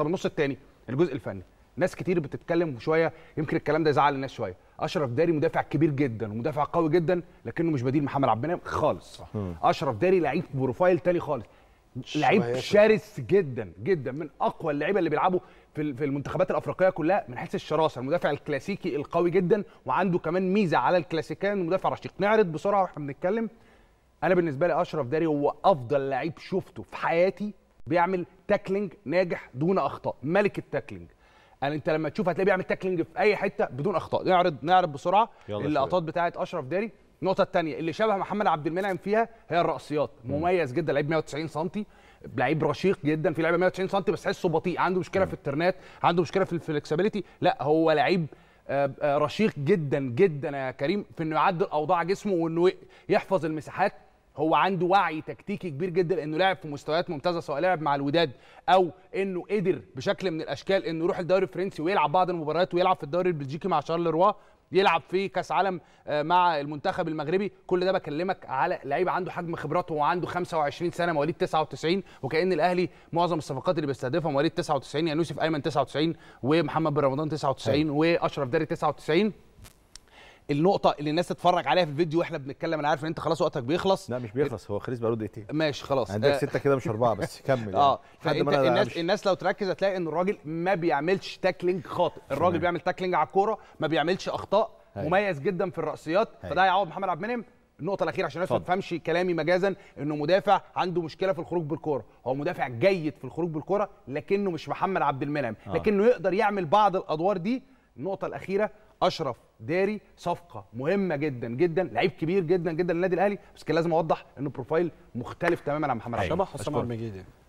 طب النص الثاني الجزء الفني ناس كتير بتتكلم شويه يمكن الكلام ده يزعل الناس شويه اشرف داري مدافع كبير جدا ومدافع قوي جدا لكنه مش بديل محمد عبد المنعم خالص اشرف داري لعيب بروفايل تاني خالص لعيب شرس جدا جدا من اقوى اللعيبه اللي بيلعبوا في في المنتخبات الافريقيه كلها من حيث الشراسه المدافع الكلاسيكي القوي جدا وعنده كمان ميزه على الكلاسيكان المدافع رشيق نعرض بسرعه واحنا بنتكلم انا بالنسبه لي اشرف داري هو افضل لعيب شفته في حياتي بيعمل تاكلينج ناجح دون اخطاء ملك التاكلينج يعني انت لما تشوف هتلاقيه بيعمل تاكلينج في اي حته بدون اخطاء نعرض نعرض بسرعه اللقطات بتاعه اشرف داري النقطه الثانيه اللي شبه محمد عبد المنعم فيها هي الراسيات مميز جدا لعيب 190 سم لعيب رشيق جدا في لعيبه 190 سم بس تحسه بطيء عنده مشكله في الترنات عنده مشكله في الفلكسبيليتي لا هو لعيب آه، آه، رشيق جدا جدا يا كريم في انه يعدل اوضاع جسمه وانه يحفظ المساحات هو عنده وعي تكتيكي كبير جدا انه لعب في مستويات ممتازه سواء لعب مع الوداد او انه قدر بشكل من الاشكال انه يروح الدوري الفرنسي ويلعب بعض المباريات ويلعب في الدوري البلجيكي مع شارلروا يلعب في كاس عالم آه، مع المنتخب المغربي كل ده بكلمك على لعيب عنده حجم خبراته هو عنده 25 سنه مواليد 99 وكان الاهلي معظم الصفقات اللي بيستهدفها مواليد 99 يعني يوسف ايمن 99 ومحمد بن رمضان 99 أيوه. واشرف داري 99 النقطه اللي الناس تتفرج عليها في الفيديو واحنا بنتكلم انا عارف ان انت خلاص وقتك بيخلص لا مش بيخلص هو خلص بقاله دقيقتين ماشي خلاص عندك يعني آه. سته كده مش اربعه بس كمل يعني. اه يعني. الناس عمش. الناس لو تركز هتلاقي ان الراجل ما بيعملش تاكلينج خاطئ الراجل بيعمل تاكلينج على الكوره ما بيعملش اخطاء هي. أيوة. مميز جدا في الراسيات أيوة. فده هيعوض محمد عبد المنعم النقطه الاخيره عشان الناس ما تفهمش كلامي مجازا انه مدافع عنده مشكله في الخروج بالكوره هو مدافع جيد في الخروج بالكوره لكنه مش محمد عبد المنعم آه. لكنه يقدر يعمل بعض الادوار دي النقطه الاخيره اشرف داري صفقه مهمه جدا جدا لعيب كبير جدا جدا للنادي الاهلي بس كان لازم اوضح انه بروفايل مختلف تماما عن محمد أيوة. عبد الله حسام